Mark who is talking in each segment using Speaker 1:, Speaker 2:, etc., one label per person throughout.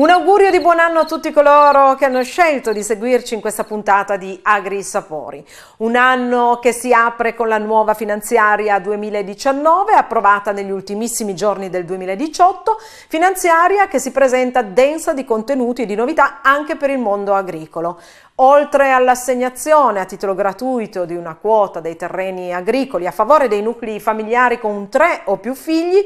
Speaker 1: Un augurio di buon anno a tutti coloro che hanno scelto di seguirci in questa puntata di Agri Sapori. Un anno che si apre con la nuova finanziaria 2019, approvata negli ultimissimi giorni del 2018, finanziaria che si presenta densa di contenuti e di novità anche per il mondo agricolo. Oltre all'assegnazione a titolo gratuito di una quota dei terreni agricoli a favore dei nuclei familiari con tre o più figli,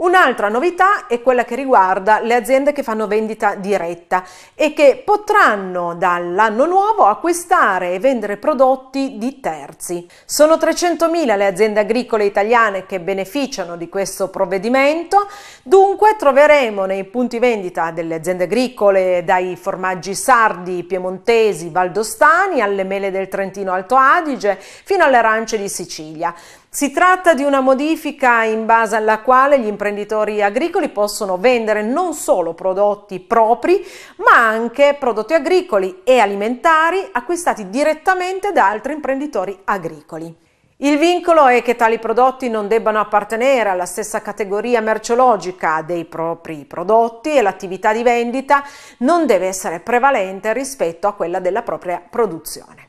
Speaker 1: Un'altra novità è quella che riguarda le aziende che fanno vendita diretta e che potranno dall'anno nuovo acquistare e vendere prodotti di terzi. Sono 300.000 le aziende agricole italiane che beneficiano di questo provvedimento, dunque troveremo nei punti vendita delle aziende agricole dai formaggi sardi, piemontesi, valdostani alle mele del Trentino Alto Adige fino alle arance di Sicilia. Si tratta di una modifica in base alla quale gli imprenditori agricoli possono vendere non solo prodotti propri, ma anche prodotti agricoli e alimentari acquistati direttamente da altri imprenditori agricoli. Il vincolo è che tali prodotti non debbano appartenere alla stessa categoria merceologica dei propri prodotti e l'attività di vendita non deve essere prevalente rispetto a quella della propria produzione.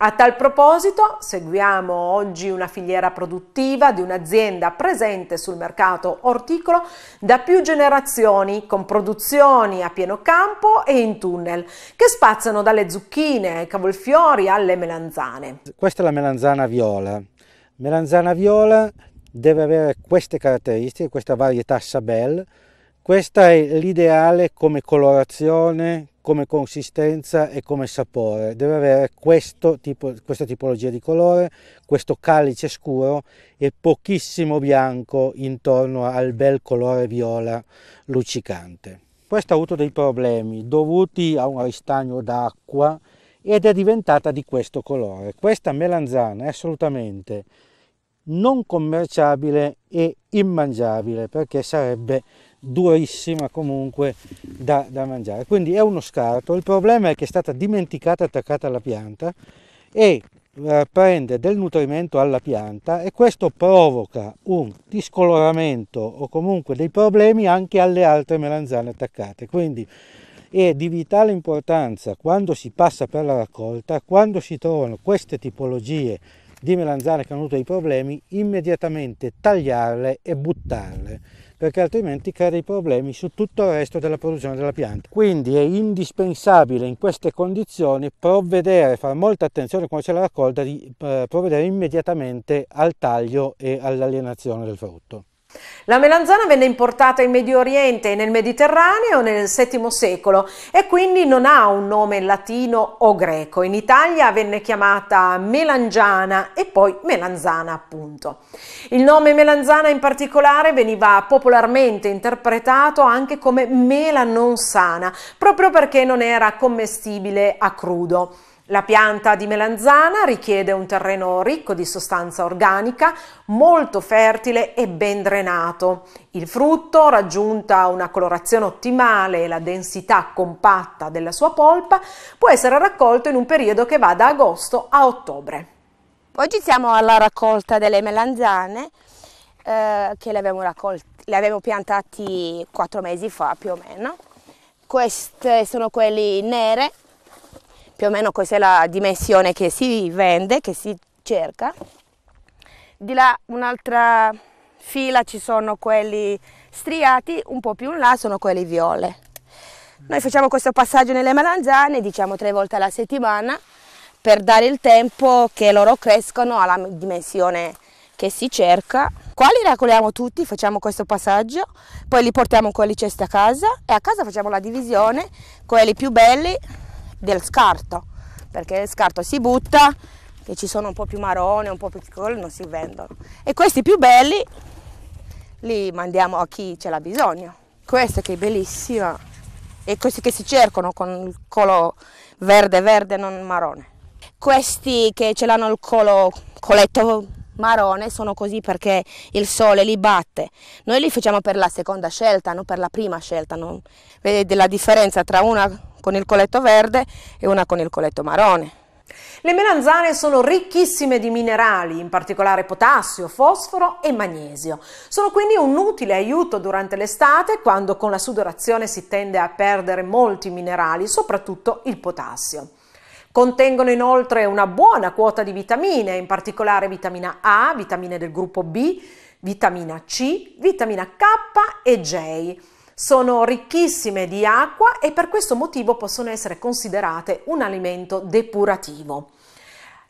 Speaker 1: A tal proposito, seguiamo oggi una filiera produttiva di un'azienda presente sul mercato orticolo da più generazioni, con produzioni a pieno campo e in tunnel, che spaziano dalle zucchine ai cavolfiori alle melanzane.
Speaker 2: Questa è la melanzana viola. Melanzana viola deve avere queste caratteristiche, questa varietà Sabel. Questa è l'ideale come colorazione, come consistenza e come sapore, deve avere questo tipo, questa tipologia di colore, questo calice scuro e pochissimo bianco intorno al bel colore viola luccicante. Questo ha avuto dei problemi dovuti a un ristagno d'acqua ed è diventata di questo colore. Questa melanzana è assolutamente non commerciabile e immangiabile perché sarebbe durissima comunque da, da mangiare. Quindi è uno scarto, il problema è che è stata dimenticata attaccata alla pianta e eh, prende del nutrimento alla pianta e questo provoca un discoloramento o comunque dei problemi anche alle altre melanzane attaccate. Quindi è di vitale importanza quando si passa per la raccolta, quando si trovano queste tipologie di melanzane che hanno avuto dei problemi, immediatamente tagliarle e buttarle perché altrimenti crea crei problemi su tutto il resto della produzione della pianta. Quindi è indispensabile in queste condizioni provvedere, fare molta attenzione quando c'è la raccolta, di eh, provvedere immediatamente al taglio e all'alienazione del frutto.
Speaker 1: La melanzana venne importata in Medio Oriente e nel Mediterraneo nel VII secolo e quindi non ha un nome latino o greco. In Italia venne chiamata melangiana e poi melanzana appunto. Il nome melanzana in particolare veniva popolarmente interpretato anche come mela non sana, proprio perché non era commestibile a crudo. La pianta di melanzana richiede un terreno ricco di sostanza organica, molto fertile e ben drenato. Il frutto, raggiunta una colorazione ottimale e la densità compatta della sua polpa, può essere raccolto in un periodo che va da agosto a ottobre. Oggi siamo alla raccolta delle melanzane
Speaker 3: eh, che le abbiamo, le abbiamo piantate quattro mesi fa più o meno. Queste sono quelle nere più o meno questa è la dimensione che si vende, che si cerca. Di là un'altra fila ci sono quelli striati, un po' più in là sono quelli viole. Noi facciamo questo passaggio nelle melanzane, diciamo tre volte alla settimana, per dare il tempo che loro crescono alla dimensione che si cerca. Qua li raccogliamo tutti, facciamo questo passaggio, poi li portiamo con le ceste a casa e a casa facciamo la divisione, quelli più belli del scarto, perché il scarto si butta, che ci sono un po' più marrone, un po' più piccoli, non si vendono. E questi più belli li mandiamo a chi ce l'ha bisogno. Questa che è bellissima e questi che si cercano con il collo verde verde non marrone. Questi che ce l'hanno il collo coletto marrone sono così perché il sole li batte. Noi li facciamo per la seconda scelta, non per la prima scelta. Non... Vedete la differenza tra una con il coletto verde e una con il coletto marrone.
Speaker 1: Le melanzane sono ricchissime di minerali, in particolare potassio, fosforo e magnesio. Sono quindi un utile aiuto durante l'estate quando con la sudorazione si tende a perdere molti minerali, soprattutto il potassio. Contengono inoltre una buona quota di vitamine, in particolare vitamina A, vitamine del gruppo B, vitamina C, vitamina K e J. Sono ricchissime di acqua e per questo motivo possono essere considerate un alimento depurativo.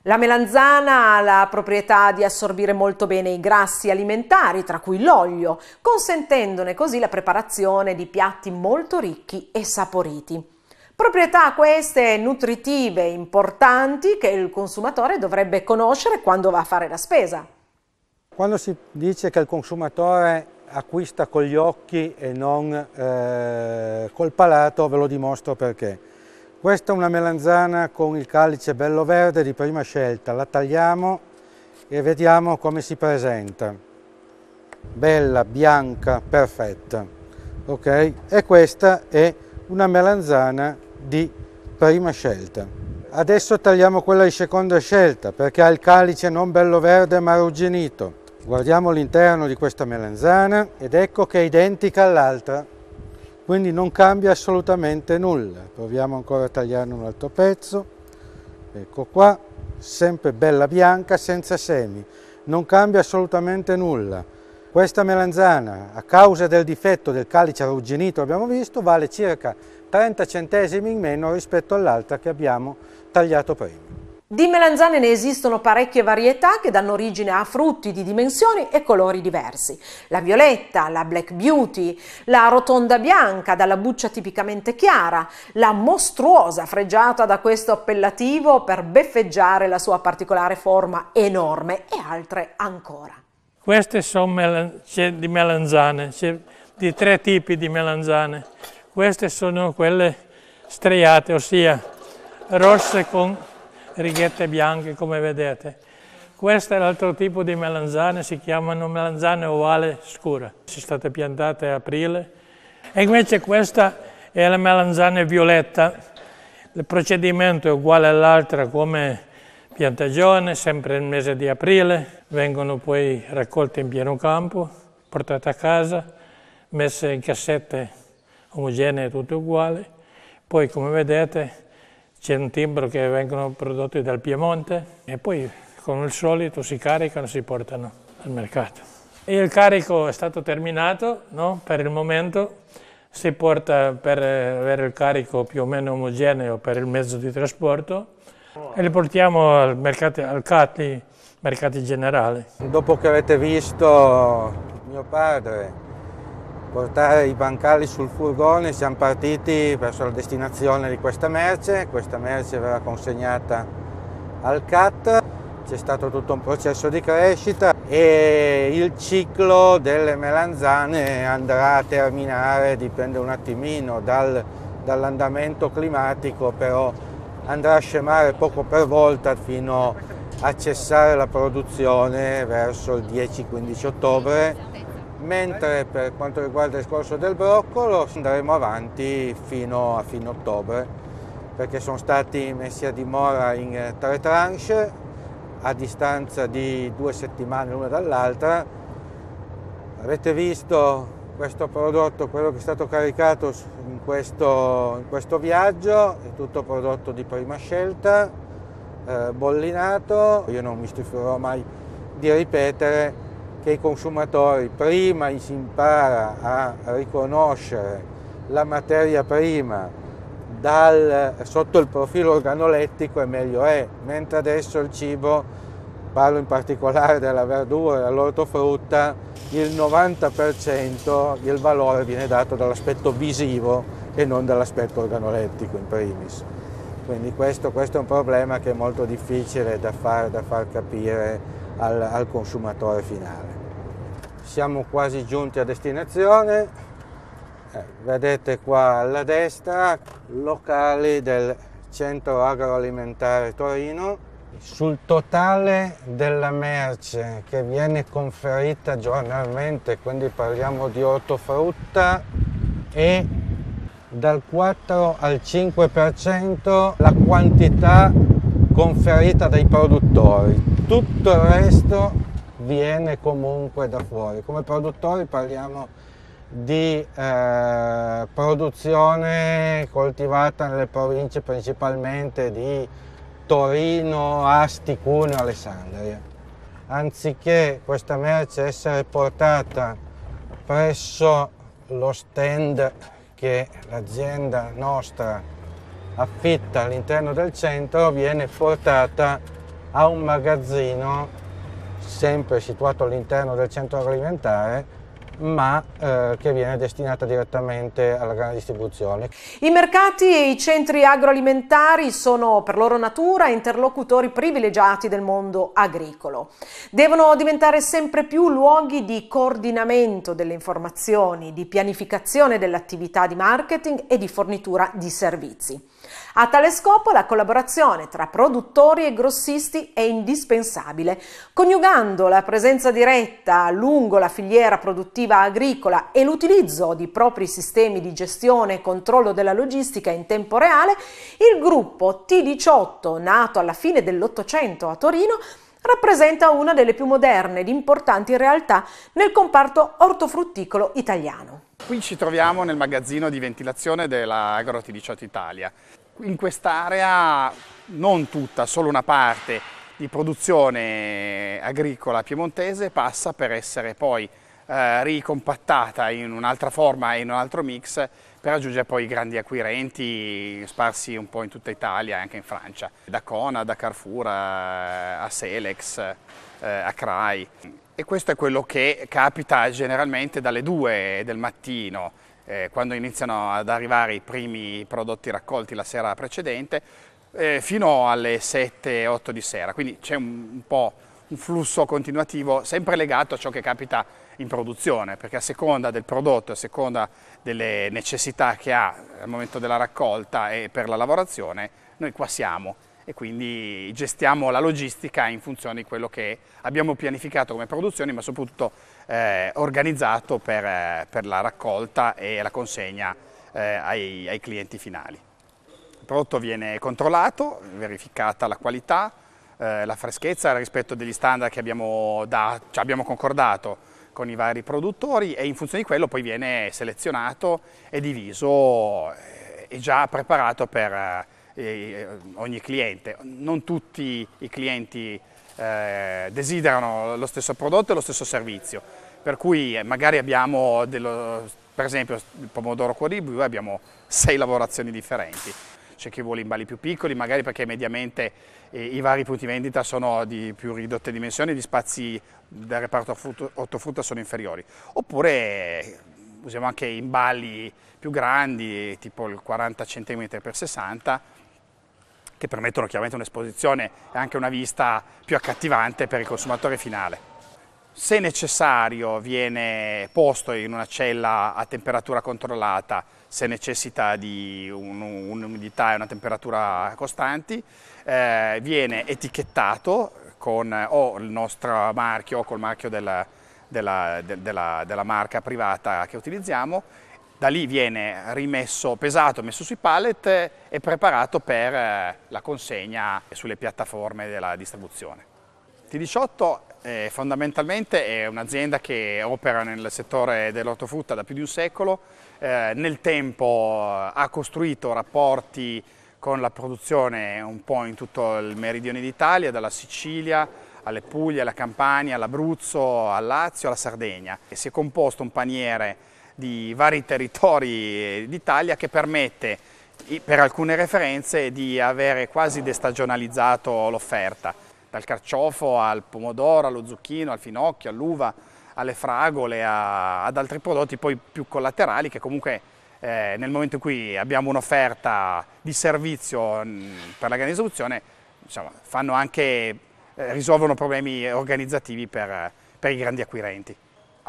Speaker 1: La melanzana ha la proprietà di assorbire molto bene i grassi alimentari, tra cui l'olio, consentendone così la preparazione di piatti molto ricchi e saporiti. Proprietà queste nutritive importanti che il consumatore dovrebbe conoscere quando va a fare la spesa.
Speaker 2: Quando si dice che il consumatore acquista con gli occhi e non eh, col palato, ve lo dimostro perché. Questa è una melanzana con il calice bello verde di prima scelta, la tagliamo e vediamo come si presenta. Bella, bianca, perfetta. Ok? E questa è una melanzana di prima scelta. Adesso tagliamo quella di seconda scelta perché ha il calice non bello verde ma arrugginito Guardiamo l'interno di questa melanzana ed ecco che è identica all'altra, quindi non cambia assolutamente nulla. Proviamo ancora a tagliarne un altro pezzo, ecco qua, sempre bella bianca senza semi, non cambia assolutamente nulla. Questa melanzana, a causa del difetto del calice arrugginito abbiamo visto, vale circa 30 centesimi in meno rispetto all'altra che abbiamo tagliato prima.
Speaker 1: Di melanzane ne esistono parecchie varietà che danno origine a frutti di dimensioni e colori diversi. La violetta, la black beauty, la rotonda bianca dalla buccia tipicamente chiara, la mostruosa fregiata da questo appellativo per beffeggiare la sua particolare forma enorme e altre ancora.
Speaker 4: Queste sono melan di melanzane, di tre tipi di melanzane. Queste sono quelle striate, ossia rosse con righette bianche come vedete. Questo è l'altro tipo di melanzane, si chiamano melanzane ovale scure, sono state piantate a aprile. E invece questa è la melanzane violetta, il procedimento è uguale all'altra come piantagione, sempre nel mese di aprile, vengono poi raccolte in pieno campo, portate a casa, messe in cassette omogenee tutte uguali, poi come vedete c'è un timbro che vengono prodotti dal Piemonte e poi come al solito si caricano e si portano al mercato. il carico è stato terminato no? per il momento, si porta per avere il carico più o meno omogeneo per il mezzo di trasporto e li portiamo al, mercato, al Catli, mercati generali.
Speaker 2: Dopo che avete visto mio padre portare i bancali sul furgone siamo partiti verso la destinazione di questa merce, questa merce verrà consegnata al CAT, c'è stato tutto un processo di crescita e il ciclo delle melanzane andrà a terminare, dipende un attimino dal, dall'andamento climatico, però andrà a scemare poco per volta fino a cessare la produzione verso il 10-15 ottobre mentre per quanto riguarda il discorso del broccolo andremo avanti fino a fine ottobre perché sono stati messi a dimora in tre tranche a distanza di due settimane l'una dall'altra. Avete visto questo prodotto, quello che è stato caricato in questo, in questo viaggio, è tutto prodotto di prima scelta, eh, bollinato, io non mi stufferò mai di ripetere che i consumatori prima si impara a riconoscere la materia prima dal, sotto il profilo organolettico e meglio è, mentre adesso il cibo, parlo in particolare della verdura e dell'ortofrutta, il 90% del valore viene dato dall'aspetto visivo e non dall'aspetto organolettico in primis. Quindi questo, questo è un problema che è molto difficile da far, da far capire al, al consumatore finale siamo quasi giunti a destinazione eh, vedete qua alla destra locali del centro agroalimentare Torino sul totale della merce che viene conferita giornalmente quindi parliamo di ortofrutta e dal 4 al 5% la quantità conferita dai produttori tutto il resto viene comunque da fuori. Come produttori parliamo di eh, produzione coltivata nelle province principalmente di Torino, Asti, Cuneo, Alessandria. Anziché questa merce essere portata presso lo stand che l'azienda nostra affitta all'interno del centro, viene portata a un magazzino sempre situato all'interno del centro agroalimentare ma eh, che viene destinata direttamente alla grande distribuzione.
Speaker 1: I mercati e i centri agroalimentari sono per loro natura interlocutori privilegiati del mondo agricolo. Devono diventare sempre più luoghi di coordinamento delle informazioni, di pianificazione dell'attività di marketing e di fornitura di servizi. A tale scopo la collaborazione tra produttori e grossisti è indispensabile, coniugando la presenza diretta lungo la filiera produttiva agricola e l'utilizzo di propri sistemi di gestione e controllo della logistica in tempo reale, il gruppo T18, nato alla fine dell'Ottocento a Torino, rappresenta una delle più moderne ed importanti realtà nel comparto ortofrutticolo italiano.
Speaker 5: Qui ci troviamo nel magazzino di ventilazione della Agroti 18 Italia in quest'area non tutta, solo una parte di produzione agricola piemontese passa per essere poi eh, ricompattata in un'altra forma e in un altro mix per raggiungere poi i grandi acquirenti sparsi un po' in tutta Italia e anche in Francia, da Cona, da Carrefour eh, a Selex, eh, a Crai. E questo è quello che capita generalmente dalle 2 del mattino eh, quando iniziano ad arrivare i primi prodotti raccolti la sera precedente, eh, fino alle 7-8 di sera. Quindi c'è un, un po' un flusso continuativo sempre legato a ciò che capita in produzione, perché a seconda del prodotto, a seconda delle necessità che ha al momento della raccolta e per la lavorazione, noi qua siamo e quindi gestiamo la logistica in funzione di quello che abbiamo pianificato come produzione, ma soprattutto eh, organizzato per, eh, per, la raccolta e la consegna eh, ai, ai clienti finali. Il prodotto viene controllato, verificata la qualità, eh, la freschezza rispetto degli standard che abbiamo, da, cioè abbiamo, concordato con i vari produttori e in funzione di quello poi viene selezionato e diviso eh, e già preparato per ogni cliente. Non tutti i clienti eh, desiderano lo stesso prodotto e lo stesso servizio, per cui eh, magari abbiamo, dello, per esempio, il pomodoro Coribui, abbiamo sei lavorazioni differenti. C'è chi vuole imballi più piccoli, magari perché mediamente eh, i vari punti vendita sono di più ridotte dimensioni, gli spazi del reparto ortofrutta sono inferiori. Oppure usiamo anche imballi più grandi, tipo il 40 cm x 60 che permettono chiaramente un'esposizione e anche una vista più accattivante per il consumatore finale. Se necessario viene posto in una cella a temperatura controllata, se necessita di un'umidità e una temperatura costanti, eh, viene etichettato con o il nostro marchio o col marchio della, della, della, della marca privata che utilizziamo da lì viene rimesso, pesato, messo sui pallet eh, e preparato per eh, la consegna sulle piattaforme della distribuzione. T18 eh, fondamentalmente è un'azienda che opera nel settore dell'ortofrutta da più di un secolo, eh, nel tempo eh, ha costruito rapporti con la produzione un po' in tutto il meridione d'Italia, dalla Sicilia alle Puglie, alla Campania, all'Abruzzo, al Lazio, alla Sardegna. E si è composto un paniere di vari territori eh, d'Italia che permette per alcune referenze di avere quasi destagionalizzato l'offerta, dal carciofo al pomodoro, allo zucchino, al finocchio, all'uva, alle fragole, a, ad altri prodotti poi più collaterali che comunque eh, nel momento in cui abbiamo un'offerta di servizio mm, per la grande distribuzione diciamo, fanno anche, eh, risolvono problemi organizzativi per, per i grandi acquirenti.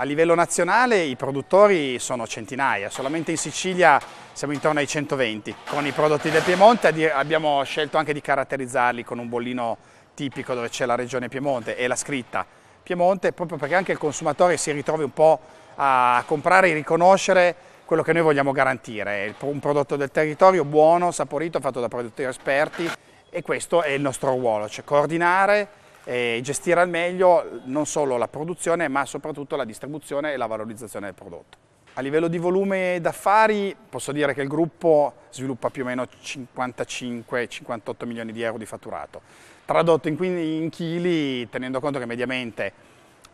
Speaker 5: A livello nazionale i produttori sono centinaia, solamente in Sicilia siamo intorno ai 120. Con i prodotti del Piemonte abbiamo scelto anche di caratterizzarli con un bollino tipico dove c'è la regione Piemonte e la scritta Piemonte, proprio perché anche il consumatore si ritrovi un po' a comprare e riconoscere quello che noi vogliamo garantire, un prodotto del territorio buono, saporito, fatto da produttori esperti e questo è il nostro ruolo, cioè coordinare e gestire al meglio non solo la produzione ma soprattutto la distribuzione e la valorizzazione del prodotto. A livello di volume d'affari posso dire che il gruppo sviluppa più o meno 55-58 milioni di euro di fatturato, tradotto in, chili tenendo conto che mediamente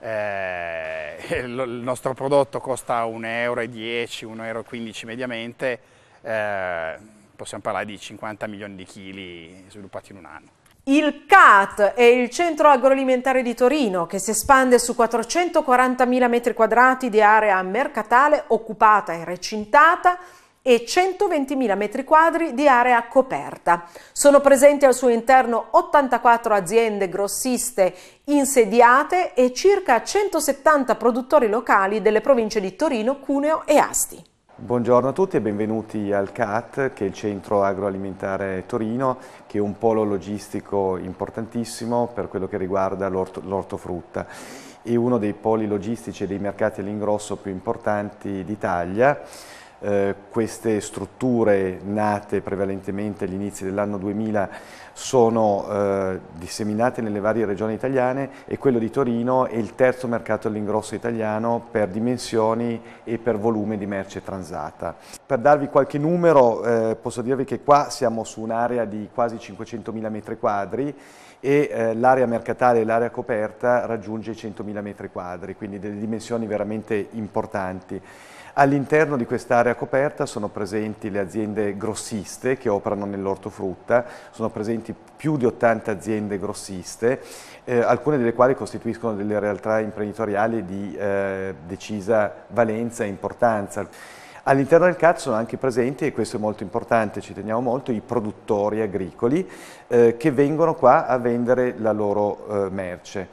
Speaker 5: eh, il nostro prodotto costa 1,10 euro, 1,15 euro mediamente, eh, possiamo parlare di 50 milioni di chili sviluppati in un anno.
Speaker 1: Il CAT è il centro agroalimentare di Torino che si espande su 440.000 m2 di area mercatale occupata e recintata e 120.000 m2 di area coperta. Sono presenti al suo interno 84 aziende grossiste insediate e circa 170 produttori locali delle province di Torino, Cuneo e Asti.
Speaker 6: Buongiorno a tutti e benvenuti al CAT, che è il Centro Agroalimentare Torino, che è un polo logistico importantissimo per quello che riguarda l'ortofrutta. È uno dei poli logistici e dei mercati all'ingrosso più importanti d'Italia. Eh, queste strutture, nate prevalentemente agli inizi dell'anno 2000, sono eh, disseminate nelle varie regioni italiane e quello di Torino è il terzo mercato all'ingrosso italiano per dimensioni e per volume di merce transata. Per darvi qualche numero eh, posso dirvi che qua siamo su un'area di quasi 500.000 metri quadri e eh, l'area mercatale e l'area coperta raggiunge i 100.000 metri quadri, quindi delle dimensioni veramente importanti. All'interno di quest'area coperta sono presenti le aziende grossiste che operano nell'ortofrutta, sono presenti più di 80 aziende grossiste, eh, alcune delle quali costituiscono delle realtà imprenditoriali di eh, decisa valenza e importanza. All'interno del CAT sono anche presenti, e questo è molto importante, ci teniamo molto, i produttori agricoli eh, che vengono qua a vendere la loro eh, merce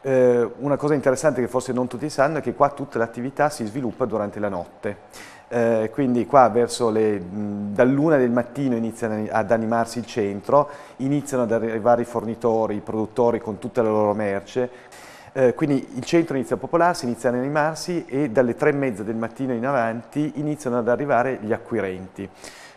Speaker 6: eh, una cosa interessante che forse non tutti sanno è che qua tutta l'attività si sviluppa durante la notte. Eh, quindi qua verso le, dall'una del mattino inizia ad animarsi il centro, iniziano ad arrivare i fornitori, i produttori con tutta la loro merce eh, quindi il centro inizia a popolarsi, inizia ad animarsi e dalle tre e mezza del mattino in avanti iniziano ad arrivare gli acquirenti.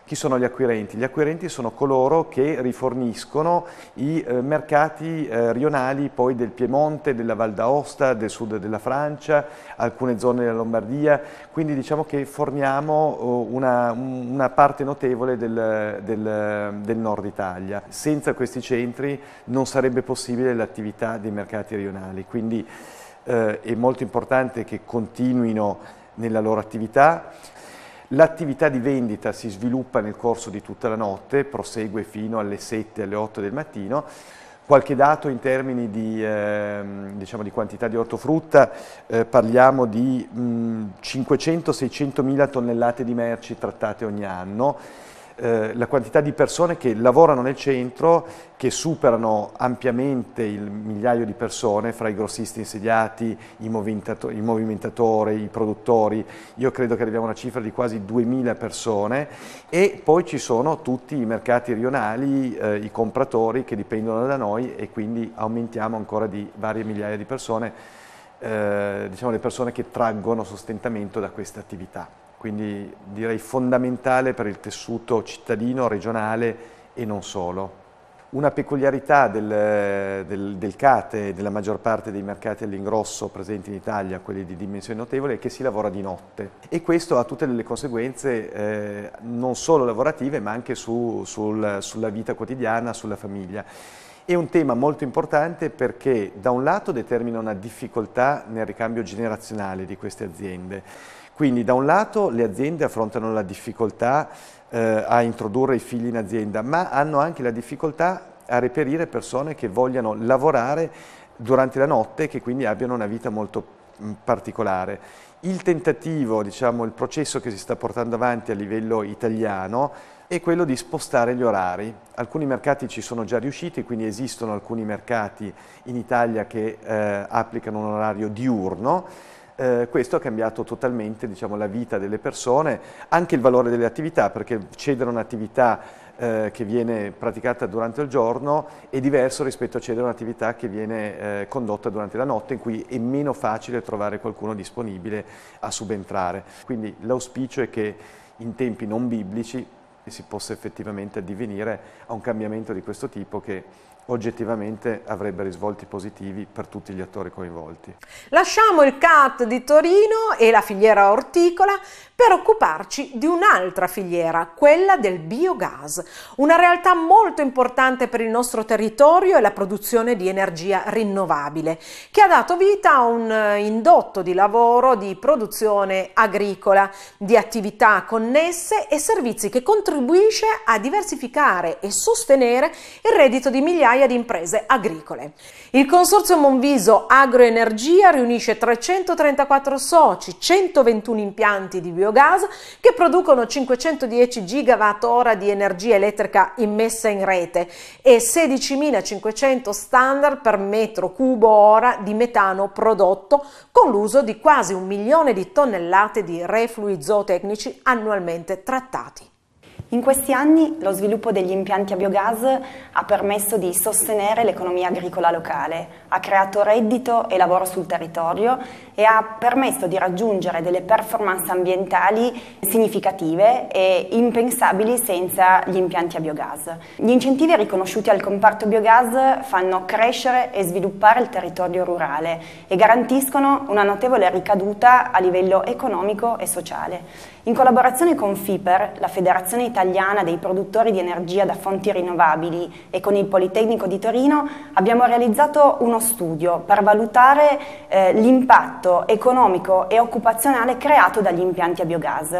Speaker 6: Chi sono gli acquirenti? Gli acquirenti sono coloro che riforniscono i eh, mercati eh, rionali poi del Piemonte, della Val d'Aosta, del sud della Francia, alcune zone della Lombardia, quindi diciamo che forniamo oh, una, una, parte notevole del, del, del nord Italia. Senza questi centri non sarebbe possibile l'attività dei mercati rionali, quindi eh, è molto importante che continuino nella loro attività. L'attività di vendita si sviluppa nel corso di tutta la notte, prosegue fino alle 7, alle 8 del mattino. Qualche dato in termini di, eh, diciamo di quantità di ortofrutta, eh, parliamo di 500-600 mila tonnellate di merci trattate ogni anno, eh, la quantità di persone che lavorano nel centro, che superano ampiamente il migliaio di persone, fra i grossisti insediati, i, movimentato i movimentatori, i produttori, io credo che arriviamo a una cifra di quasi 2000 persone e poi ci sono tutti i mercati rionali, eh, i compratori che dipendono da noi e quindi aumentiamo ancora di varie migliaia di persone, eh, diciamo le persone che traggono sostentamento da questa attività quindi direi fondamentale per il tessuto cittadino, regionale e non solo. Una peculiarità del, del, del CATE e della maggior parte dei mercati all'ingrosso presenti in Italia, quelli di dimensioni notevoli, è che si lavora di notte e questo ha tutte le conseguenze eh, non solo lavorative ma anche su, sul, sulla vita quotidiana, sulla famiglia. È un tema molto importante perché da un lato determina una difficoltà nel ricambio generazionale di queste aziende, quindi da un lato le aziende affrontano la difficoltà eh, a introdurre i figli in azienda, ma hanno anche la difficoltà a reperire persone che vogliano lavorare durante la notte e che quindi abbiano una vita molto particolare. Il tentativo, diciamo, il processo che si sta portando avanti a livello italiano è quello di spostare gli orari. Alcuni mercati ci sono già riusciti, quindi esistono alcuni mercati in Italia che eh, applicano un orario diurno, eh, questo ha cambiato totalmente diciamo, la vita delle persone, anche il valore delle attività, perché cedere un'attività eh, che viene praticata durante il giorno è diverso rispetto a cedere un'attività che viene eh, condotta durante la notte, in cui è meno facile trovare qualcuno disponibile a subentrare. Quindi l'auspicio è che in tempi non biblici si possa effettivamente addivenire a un cambiamento di questo tipo che oggettivamente avrebbe risvolti positivi per tutti gli attori coinvolti.
Speaker 1: Lasciamo il CAT di Torino e la filiera orticola per occuparci di un'altra filiera, quella del biogas, una realtà molto importante per il nostro territorio e la produzione di energia rinnovabile, che ha dato vita a un eh, indotto di lavoro di produzione agricola, di attività connesse e servizi che contribuisce a diversificare e sostenere il reddito di migliaia di imprese agricole. Il Consorzio Monviso Agroenergia riunisce 334 soci, 121 impianti di biogas, biogas che producono 510 gigawatt-ora di energia elettrica immessa in rete e 16.500 standard per metro cubo ora di metano prodotto con l'uso di quasi un milione di tonnellate di reflui zootecnici annualmente trattati. In questi
Speaker 7: anni lo sviluppo degli impianti a biogas ha permesso di sostenere l'economia agricola locale, ha creato reddito e lavoro sul territorio e ha permesso di raggiungere delle performance ambientali significative e impensabili senza gli impianti a biogas. Gli incentivi riconosciuti al comparto biogas fanno crescere e sviluppare il territorio rurale e garantiscono una notevole ricaduta a livello economico e sociale. In collaborazione con FIPER, la Federazione Italiana dei Produttori di Energia da Fonti Rinnovabili e con il Politecnico di Torino abbiamo realizzato uno studio per valutare eh, l'impatto economico e occupazionale creato dagli impianti a biogas.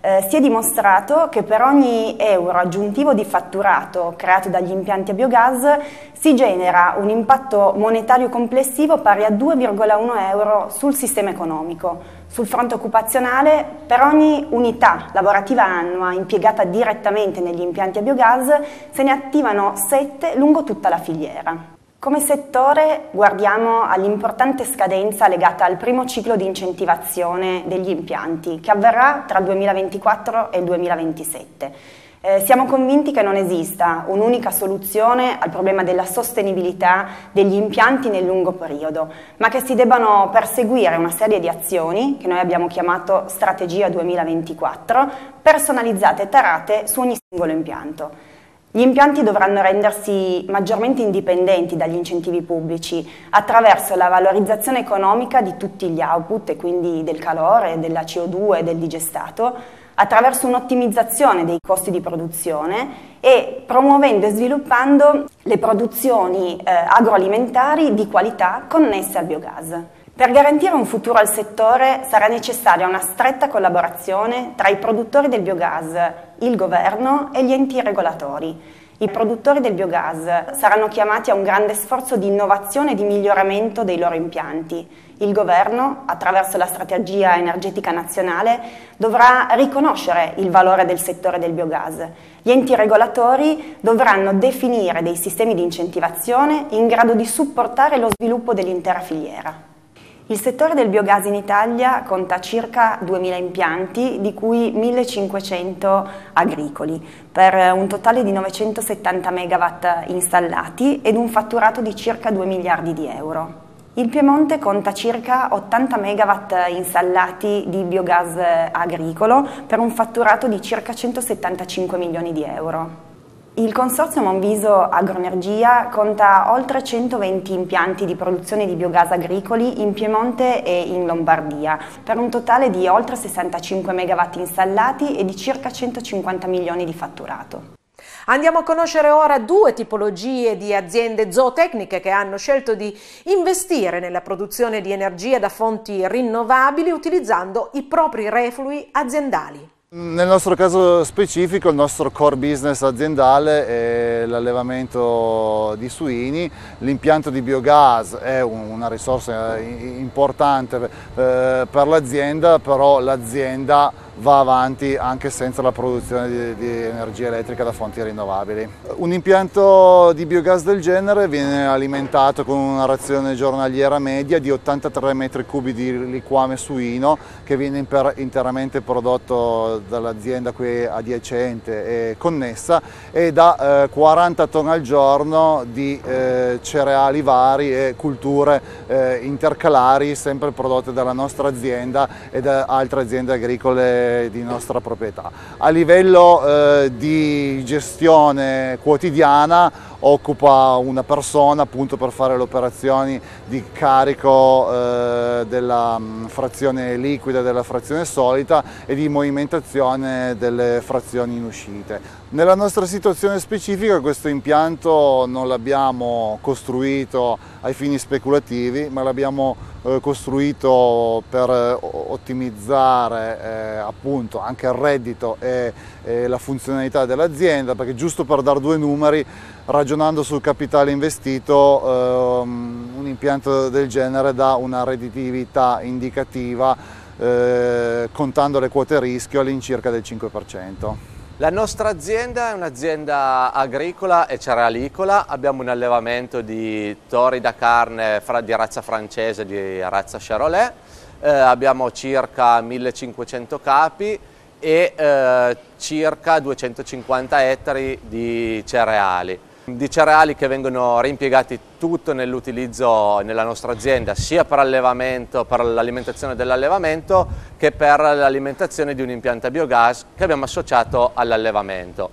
Speaker 7: Eh, si è dimostrato che per ogni euro aggiuntivo di fatturato creato dagli impianti a biogas si genera un impatto monetario complessivo pari a 2,1 euro sul sistema economico. Sul fronte occupazionale, per ogni unità lavorativa annua impiegata direttamente negli impianti a biogas, se ne attivano 7 lungo tutta la filiera. Come settore guardiamo all'importante scadenza legata al primo ciclo di incentivazione degli impianti, che avverrà tra il 2024 e il 2027. Eh, siamo convinti che non esista un'unica soluzione al problema della sostenibilità degli impianti nel lungo periodo, ma che si debbano perseguire una serie di azioni, che noi abbiamo chiamato Strategia 2024, personalizzate e tarate su ogni singolo impianto. Gli impianti dovranno rendersi maggiormente indipendenti dagli incentivi pubblici attraverso la valorizzazione economica di tutti gli output, e quindi del calore, della CO2 e del digestato, attraverso un'ottimizzazione dei costi di produzione e promuovendo e sviluppando le produzioni eh, agroalimentari di qualità connesse al biogas. Per garantire un futuro al settore sarà necessaria una stretta collaborazione tra i produttori del biogas, il governo e gli enti regolatori. I produttori del biogas saranno chiamati a un grande sforzo di innovazione e di miglioramento dei loro impianti. Il governo, attraverso la strategia energetica nazionale, dovrà riconoscere il valore del settore del biogas. Gli enti regolatori dovranno definire dei sistemi di incentivazione in grado di supportare lo sviluppo dell'intera filiera. Il settore del biogas in Italia conta circa 2.000 impianti, di cui 1.500 agricoli, per un totale di 970 MW installati ed un fatturato di circa 2 miliardi di euro. Il Piemonte conta circa 80 MW installati di biogas agricolo per un fatturato di circa 175 milioni di euro. Il consorzio Monviso Agroenergia conta oltre 120 impianti di produzione di biogas agricoli in Piemonte e in Lombardia, per un totale di oltre 65 MW installati e di circa 150 milioni di fatturato.
Speaker 1: Andiamo a conoscere ora due tipologie di aziende zootecniche che hanno scelto di investire nella produzione di energia da fonti rinnovabili utilizzando i propri reflui aziendali.
Speaker 8: Nel nostro caso specifico il nostro core business aziendale è l'allevamento di suini, l'impianto di biogas è una risorsa eh, importante eh, per l'azienda, però l'azienda va avanti anche senza la produzione di, di energia elettrica da fonti rinnovabili. Un impianto di biogas del genere viene alimentato con una razione giornaliera media di 83 metri cubi di liquame suino che viene interamente prodotto dall'azienda qui adiacente e connessa e da eh, 40 tonne al giorno di eh, cereali vari e culture eh, intercalari sempre prodotte dalla nostra azienda e da altre aziende agricole eh, di nostra proprietà. A livello eh, di gestione quotidiana occupa una persona appunto per fare le operazioni di carico eh, della mm, frazione liquida, della frazione solita e di movimentazione delle frazioni in uscite. Nella nostra situazione specifica questo impianto non l'abbiamo costruito ai fini speculativi, ma l'abbiamo eh, costruito per eh, ottimizzare eh, appunto anche il reddito e, e la funzionalità dell'azienda, perché giusto per dare due numeri, ragionando sul capitale investito, ehm, un impianto del genere dà una redditività indicativa eh, contando le quote rischio all'incirca del 5%.
Speaker 9: La nostra azienda è un'azienda agricola e cerealicola, abbiamo un allevamento di tori da carne di razza francese e di razza Charolais, eh, abbiamo circa 1500 capi e eh, circa 250 ettari di cereali di cereali che vengono reimpiegati tutto nell'utilizzo nella nostra azienda sia per allevamento, per l'alimentazione dell'allevamento che per l'alimentazione di un'impianta biogas che abbiamo associato all'allevamento.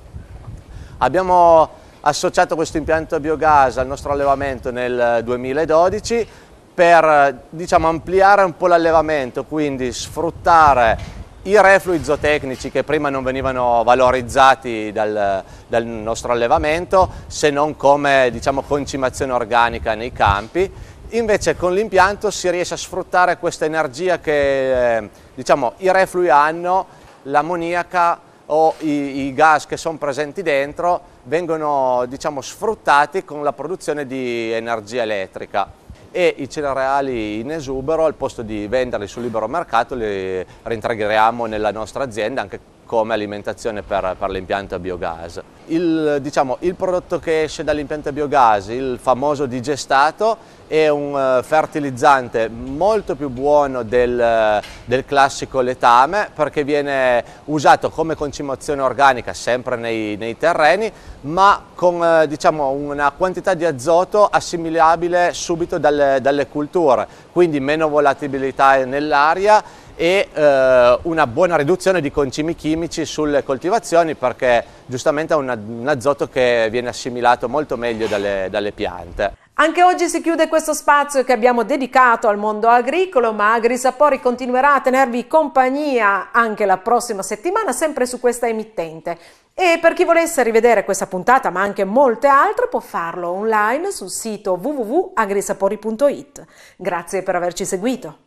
Speaker 9: Abbiamo associato questo impianto biogas al nostro allevamento nel 2012 per diciamo, ampliare un po' l'allevamento, quindi sfruttare i reflui zootecnici che prima non venivano valorizzati dal, dal nostro allevamento se non come diciamo, concimazione organica nei campi, invece con l'impianto si riesce a sfruttare questa energia che eh, diciamo, i reflui hanno, l'ammoniaca o i, i, gas che sono presenti dentro vengono diciamo, sfruttati con la produzione di energia elettrica e i cereali in esubero al posto di venderli sul libero mercato li reintegriamo nella nostra azienda anche come alimentazione per, per l'impianto a biogas. Il, diciamo, il, prodotto che esce dall'impianto a biogas, il famoso digestato, è un eh, fertilizzante molto più buono del, eh, del classico letame perché viene usato come concimazione organica sempre nei, nei terreni ma con eh, diciamo, una quantità di azoto assimilabile subito dalle, dalle culture, quindi meno volatilità nell'aria e eh, una buona riduzione di concimi chimici sulle coltivazioni perché giustamente è un, azoto che viene assimilato molto meglio dalle, dalle piante.
Speaker 1: Anche oggi si chiude questo spazio che abbiamo dedicato al mondo agricolo, ma Agrisapori continuerà a tenervi compagnia anche la prossima settimana, sempre su questa emittente. E per chi volesse rivedere questa puntata, ma anche molte altre, può farlo online sul sito www.agrisapori.it. Grazie per averci seguito.